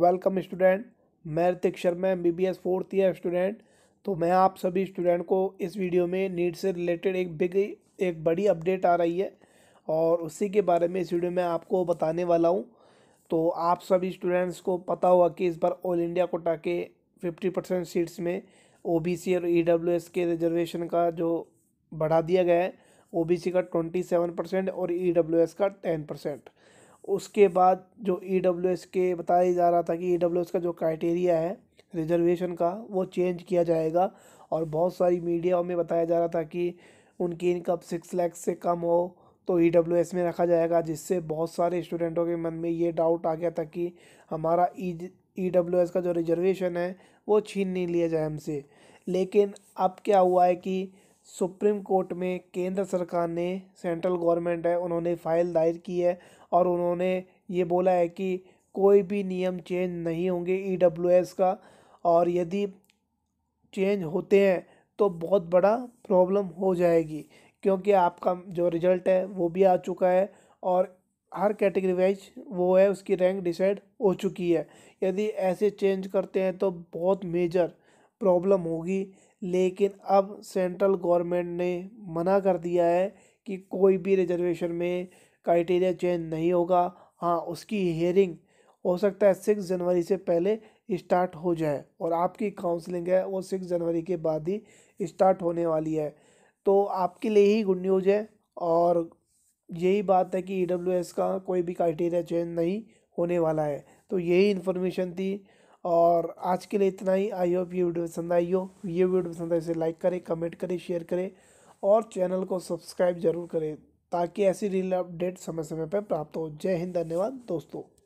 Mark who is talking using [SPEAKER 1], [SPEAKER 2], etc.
[SPEAKER 1] welcome student मैं Hrithik Sharma M B B S fourth year student तो मैं आप सभी स्टूडेंट को इस वीडियो में नीट से रिलेटेड एक बिग एक बड़ी अपडेट आ रही है और उसी के बारे में इस वीडियो में आपको बताने वाला हूँ तो आप सभी स्टूडेंट्स को पता हुआ कि इस बार ऑल इंडिया कोटा के फिफ्टी परसेंट सीट्स में ओ बी सी और ई डब्ल्यू एस के रिजर्वेशन का जो बढ़ा दिया गया है ओ बी सी का ट्वेंटी सेवन परसेंट और ई डब्ल्यू एस का टेन परसेंट उसके बाद जो ई e एस के बताया जा रहा था कि ई डब्ल्यू एस का जो क्राइटेरिया है रिजर्वेशन का वो चेंज किया जाएगा और बहुत सारी मीडिया में बताया जा रहा था कि उनकी इनकम सिक्स लैक्स से कम हो तो ई डब्ल्यू एस में रखा जाएगा जिससे बहुत सारे स्टूडेंटों के मन में ये डाउट आ गया था कि हमारा ई ई डब्ल्यू एस का जो रिजर्वेशन है वो छीन नहीं लिया जाए हमसे लेकिन अब क्या हुआ है कि सुप्रीम कोर्ट में केंद्र सरकार ने सेंट्रल गवर्नमेंट है उन्होंने फाइल दायर की है और उन्होंने ये बोला है कि कोई भी नियम चेंज नहीं होंगे ई e का और यदि चेंज होते हैं तो बहुत बड़ा प्रॉब्लम हो जाएगी क्योंकि आपका जो रिजल्ट है वो भी आ चुका है और हर कैटेगरी वाइज वो है उसकी रैंक डिसाइड हो चुकी है यदि ऐसे चेंज करते हैं तो बहुत मेजर प्रॉब्लम होगी लेकिन अब सेंट्रल गवर्नमेंट ने मना कर दिया है कि कोई भी रिजर्वेशन में क्राइटेरिया चेंज नहीं होगा हाँ उसकी हेयरिंग हो सकता है सिक्स जनवरी से पहले स्टार्ट हो जाए और आपकी काउंसलिंग है वो सिक्स जनवरी के बाद ही स्टार्ट होने वाली है तो आपके लिए ही गुड न्यूज़ है और यही बात है कि ई e का कोई भी क्राइटेरिया चेंज नहीं होने वाला है तो यही इन्फॉर्मेशन थी और आज के लिए इतना ही आई होप ये वीडियो पसंद आई हो ये वीडियो पसंद आए तो इसे लाइक करें कमेंट करें शेयर करें और चैनल को सब्सक्राइब जरूर करें ताकि ऐसी रील अपडेट समय समय पर प्राप्त हो जय हिंद धन्यवाद दोस्तों